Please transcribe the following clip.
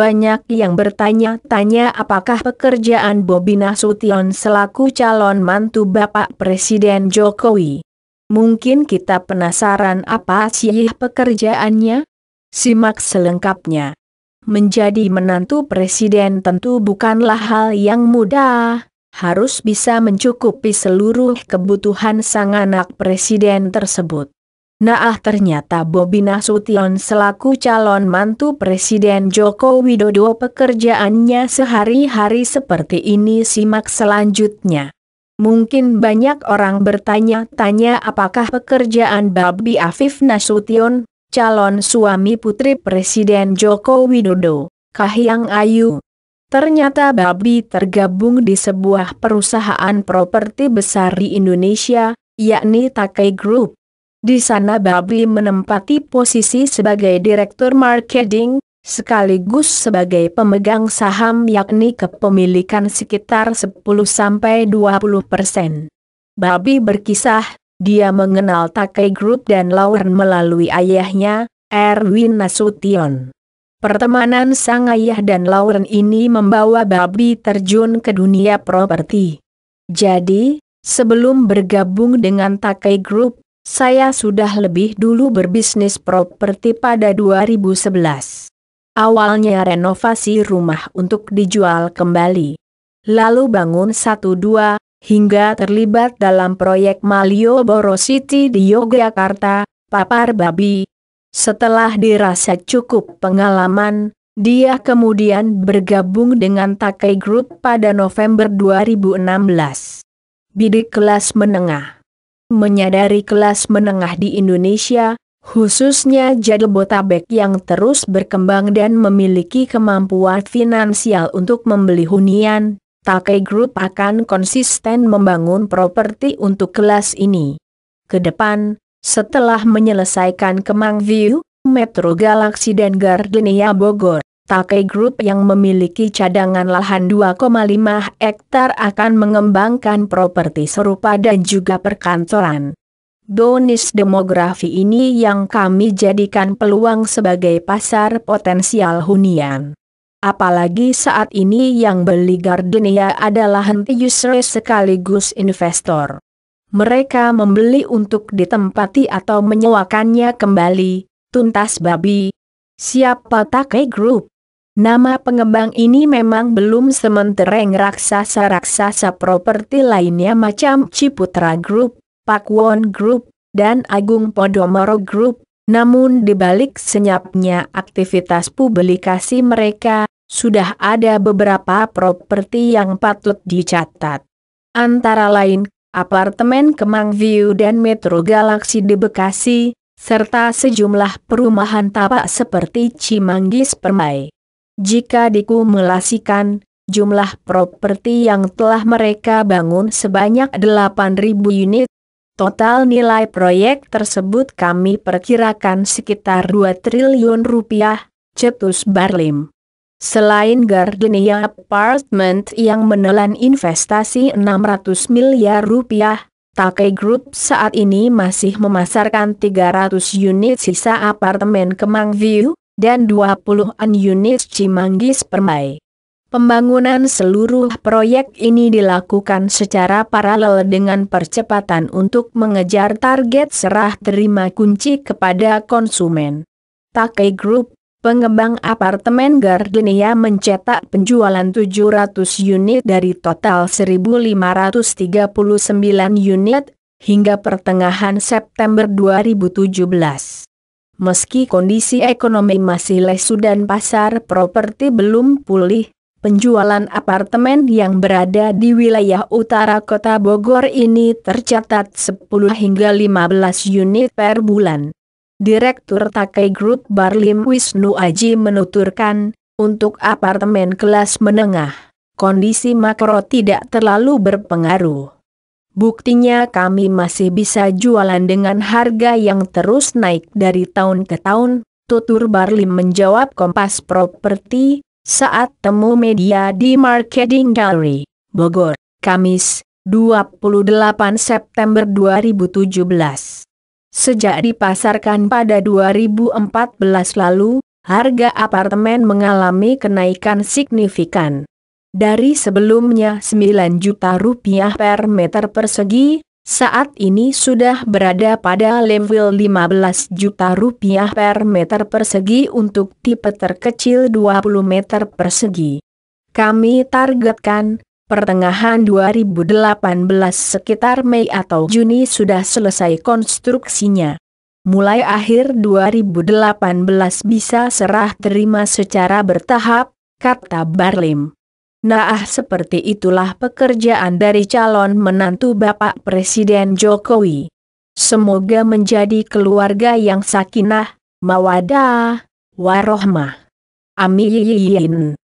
Banyak yang bertanya-tanya apakah pekerjaan Bobi Nasution selaku calon mantu Bapak Presiden Jokowi. Mungkin kita penasaran apa sih pekerjaannya? Simak selengkapnya. Menjadi menantu presiden tentu bukanlah hal yang mudah. Harus bisa mencukupi seluruh kebutuhan sang anak presiden tersebut. Nah ternyata Bobi Nasution selaku calon mantu Presiden Joko Widodo pekerjaannya sehari-hari seperti ini simak selanjutnya. Mungkin banyak orang bertanya-tanya apakah pekerjaan Babi Afif Nasution, calon suami putri Presiden Joko Widodo, Kahiyang Ayu. Ternyata Babi tergabung di sebuah perusahaan properti besar di Indonesia, yakni Takai Group. Di sana Babi menempati posisi sebagai Direktur Marketing, sekaligus sebagai pemegang saham yakni kepemilikan sekitar 10-20 Babi berkisah, dia mengenal Takei Group dan Lauren melalui ayahnya, Erwin Nasution. Pertemanan sang ayah dan Lauren ini membawa Babi terjun ke dunia properti. Jadi, sebelum bergabung dengan Takei Group, saya sudah lebih dulu berbisnis properti pada 2011. Awalnya renovasi rumah untuk dijual kembali. Lalu bangun satu dua, hingga terlibat dalam proyek Malioboro City di Yogyakarta, Papar Babi. Setelah dirasa cukup pengalaman, dia kemudian bergabung dengan Takei Group pada November 2016. Bidik kelas menengah menyadari kelas menengah di Indonesia, khususnya Jabodetabek yang terus berkembang dan memiliki kemampuan finansial untuk membeli hunian, Take Group akan konsisten membangun properti untuk kelas ini. Kedepan, setelah menyelesaikan Kemang View, Metro Galaxy dan Gardenia Bogor, Take Group yang memiliki cadangan lahan 2,5 hektar akan mengembangkan properti serupa dan juga perkantoran. Bonus demografi ini yang kami jadikan peluang sebagai pasar potensial hunian. Apalagi saat ini yang beli Gardenia adalah henti user sekaligus investor. Mereka membeli untuk ditempati atau menyewakannya kembali, tuntas babi. Siapa Take Group? Nama pengembang ini memang belum sementereng raksasa-raksasa properti lainnya macam Ciputra Group, Pakwon Group, dan Agung Podomoro Group, namun dibalik senyapnya aktivitas publikasi mereka, sudah ada beberapa properti yang patut dicatat. Antara lain, apartemen Kemang View dan Metro Galaxy di Bekasi, serta sejumlah perumahan tapak seperti Cimanggis Permai. Jika dikumulasikan, jumlah properti yang telah mereka bangun sebanyak 8.000 unit. Total nilai proyek tersebut kami perkirakan sekitar 2 triliun rupiah, cetus Barlim. Selain Gardenia Apartment yang menelan investasi 600 miliar rupiah, Take Group saat ini masih memasarkan 300 unit sisa apartemen Kemang View, dan 20-an unit Cimanggis Permai. Pembangunan seluruh proyek ini dilakukan secara paralel dengan percepatan untuk mengejar target serah terima kunci kepada konsumen. Take Group, pengembang apartemen Gardenia mencetak penjualan 700 unit dari total 1.539 unit hingga pertengahan September 2017. Meski kondisi ekonomi masih lesu dan pasar properti belum pulih, penjualan apartemen yang berada di wilayah utara kota Bogor ini tercatat 10 hingga 15 unit per bulan. Direktur Takai Group Barlim Wisnu Aji menuturkan, untuk apartemen kelas menengah, kondisi makro tidak terlalu berpengaruh. Buktinya kami masih bisa jualan dengan harga yang terus naik dari tahun ke tahun, tutur Barlim menjawab Kompas Properti, saat temu media di Marketing Gallery, Bogor, Kamis, 28 September 2017. Sejak dipasarkan pada 2014 lalu, harga apartemen mengalami kenaikan signifikan. Dari sebelumnya 9 juta rupiah per meter persegi, saat ini sudah berada pada level 15 juta rupiah per meter persegi untuk tipe terkecil 20 meter persegi. Kami targetkan, pertengahan 2018 sekitar Mei atau Juni sudah selesai konstruksinya. Mulai akhir 2018 bisa serah terima secara bertahap, kata Barlim. Nah ah, seperti itulah pekerjaan dari calon menantu Bapak Presiden Jokowi. Semoga menjadi keluarga yang sakinah, mawadah, warohmah. Amin.